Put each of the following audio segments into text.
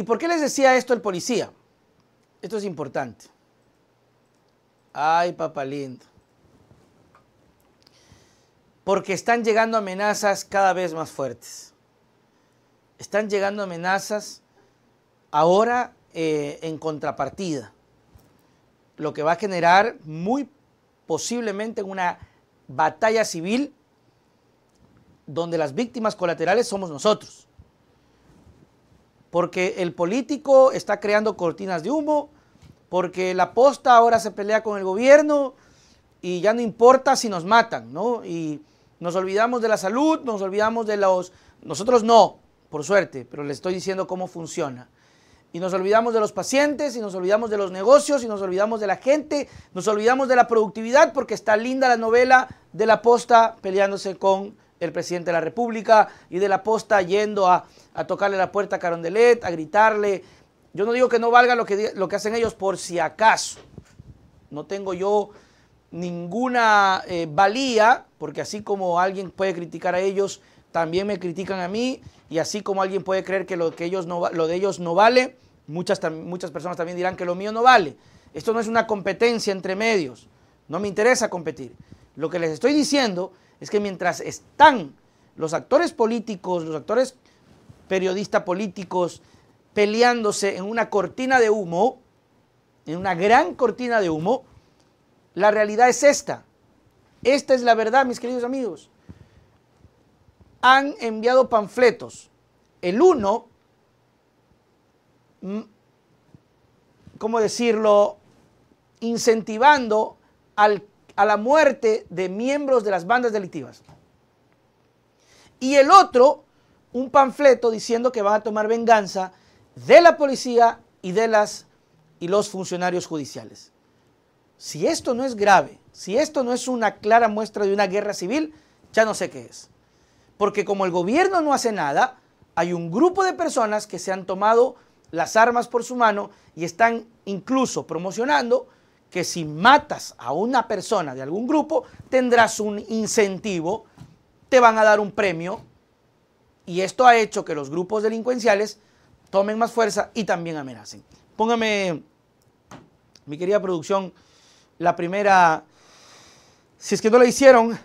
¿Y por qué les decía esto el policía? Esto es importante. Ay, papá lindo. Porque están llegando amenazas cada vez más fuertes. Están llegando amenazas ahora eh, en contrapartida. Lo que va a generar muy posiblemente una batalla civil donde las víctimas colaterales somos nosotros porque el político está creando cortinas de humo, porque la posta ahora se pelea con el gobierno y ya no importa si nos matan, ¿no? Y nos olvidamos de la salud, nos olvidamos de los... Nosotros no, por suerte, pero les estoy diciendo cómo funciona. Y nos olvidamos de los pacientes, y nos olvidamos de los negocios, y nos olvidamos de la gente, nos olvidamos de la productividad porque está linda la novela de la posta peleándose con el presidente de la República y de la posta yendo a, tocarle la puerta a Carondelet, a gritarle. Yo no digo que no valga lo que, lo que hacen ellos por si acaso. No tengo yo ninguna eh, valía, porque así como alguien puede criticar a ellos, también me critican a mí, y así como alguien puede creer que lo, que ellos no, lo de ellos no vale, muchas, muchas personas también dirán que lo mío no vale. Esto no es una competencia entre medios, no me interesa competir. Lo que les estoy diciendo es que mientras están los actores políticos, los actores periodistas políticos peleándose en una cortina de humo, en una gran cortina de humo, la realidad es esta. Esta es la verdad, mis queridos amigos. Han enviado panfletos. El uno, mm, ¿cómo decirlo? Incentivando al a la muerte de miembros de las bandas delictivas. Y el otro, un panfleto diciendo que van a tomar venganza de la policía y de las y los funcionarios judiciales. Si esto no es grave, si esto no es una clara muestra de una guerra civil, ya no sé qué es. Porque como el gobierno no hace nada, hay un grupo de personas que se han tomado las armas por su mano y están incluso promocionando que si matas a una persona de algún grupo, tendrás un incentivo, te van a dar un premio, y esto ha hecho que los grupos delincuenciales tomen más fuerza y también amenacen. Póngame, mi querida producción, la primera, si es que no la hicieron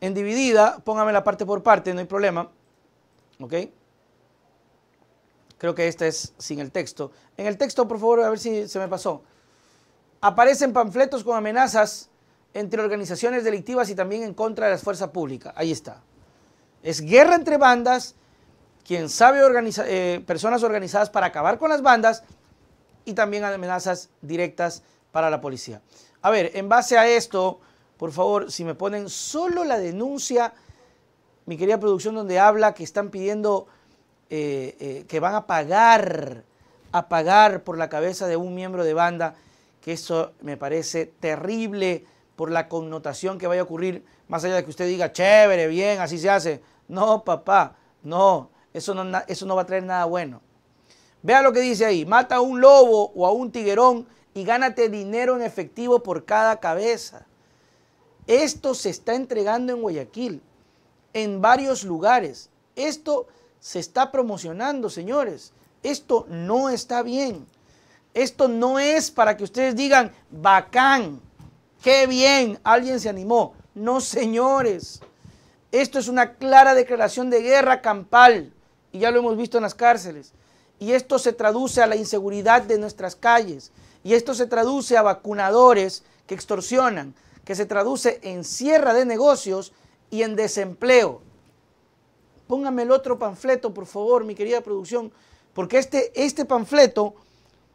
en dividida, póngame la parte por parte, no hay problema, ¿ok? Creo que esta es sin el texto. En el texto, por favor, a ver si se me pasó aparecen panfletos con amenazas entre organizaciones delictivas y también en contra de las fuerzas públicas. Ahí está. Es guerra entre bandas, quien sabe eh, personas organizadas para acabar con las bandas y también amenazas directas para la policía. A ver, en base a esto, por favor, si me ponen solo la denuncia, mi querida producción, donde habla que están pidiendo eh, eh, que van a pagar, a pagar por la cabeza de un miembro de banda que eso me parece terrible por la connotación que vaya a ocurrir, más allá de que usted diga, chévere, bien, así se hace. No, papá, no, eso no, eso no va a traer nada bueno. Vea lo que dice ahí, mata a un lobo o a un tiguerón y gánate dinero en efectivo por cada cabeza. Esto se está entregando en Guayaquil, en varios lugares. Esto se está promocionando, señores. Esto no está bien. Esto no es para que ustedes digan, bacán, qué bien, alguien se animó. No, señores. Esto es una clara declaración de guerra campal. Y ya lo hemos visto en las cárceles. Y esto se traduce a la inseguridad de nuestras calles. Y esto se traduce a vacunadores que extorsionan, que se traduce en cierre de negocios y en desempleo. Póngame el otro panfleto, por favor, mi querida producción, porque este, este panfleto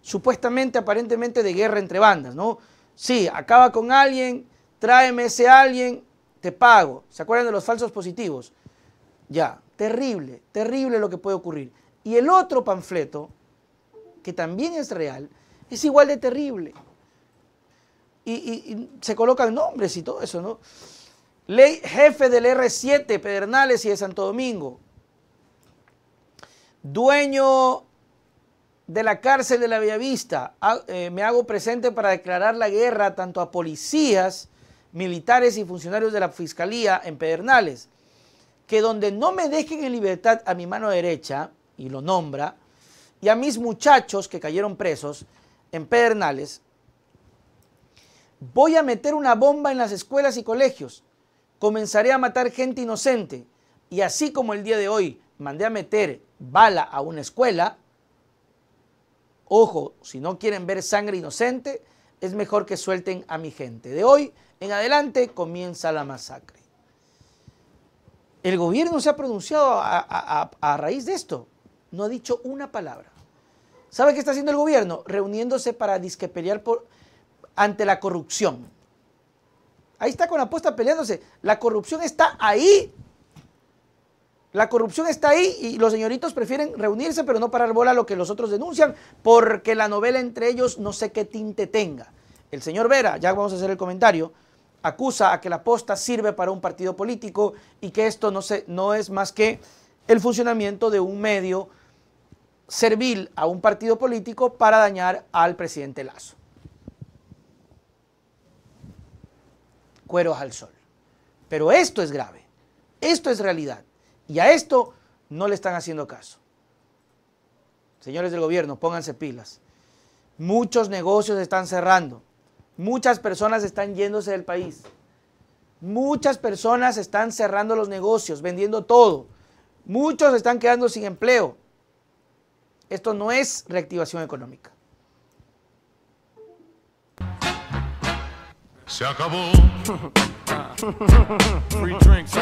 supuestamente, aparentemente de guerra entre bandas, ¿no? Sí, acaba con alguien, tráeme ese alguien, te pago. ¿Se acuerdan de los falsos positivos? Ya, terrible, terrible lo que puede ocurrir. Y el otro panfleto, que también es real, es igual de terrible. Y, se colocan nombres y todo eso, ¿no? Ley jefe del R7, Pedernales y de Santo Domingo. Dueño de la cárcel de la Bellavista, ah, eh, me hago presente para declarar la guerra tanto a policías, militares y funcionarios de la Fiscalía en Pedernales, que donde no me dejen en libertad a mi mano derecha, y lo nombra, y a mis muchachos que cayeron presos en Pedernales, voy a meter una bomba en las escuelas y colegios, comenzaré a matar gente inocente, y así como el día de hoy mandé a meter bala a una escuela, Ojo, si no quieren ver sangre inocente, es mejor que suelten a mi gente. De hoy en adelante comienza la masacre. El gobierno se ha pronunciado a, raíz de esto. No ha dicho una palabra. ¿Sabe qué está haciendo el gobierno? Reuniéndose para disque pelear ante la corrupción. Ahí está con la apuesta peleándose. La corrupción está ahí la corrupción está ahí y los señoritos prefieren reunirse pero no parar bola a lo que los otros denuncian porque la novela entre ellos no sé qué tinte tenga. El señor Vera, ya vamos a hacer el comentario, acusa a que la posta sirve para un partido político y que esto no, no es más que el funcionamiento de un medio servil a un partido político para dañar al presidente Lazo. Cueros al sol. Pero esto es grave, esto es realidad. Y a esto no le están haciendo caso. Señores del gobierno, pónganse pilas. Muchos negocios están cerrando. Muchas personas están yéndose del país. Muchas personas están cerrando los negocios, vendiendo todo. Muchos están quedando sin empleo. Esto no es reactivación económica. Se acabó. Free drinks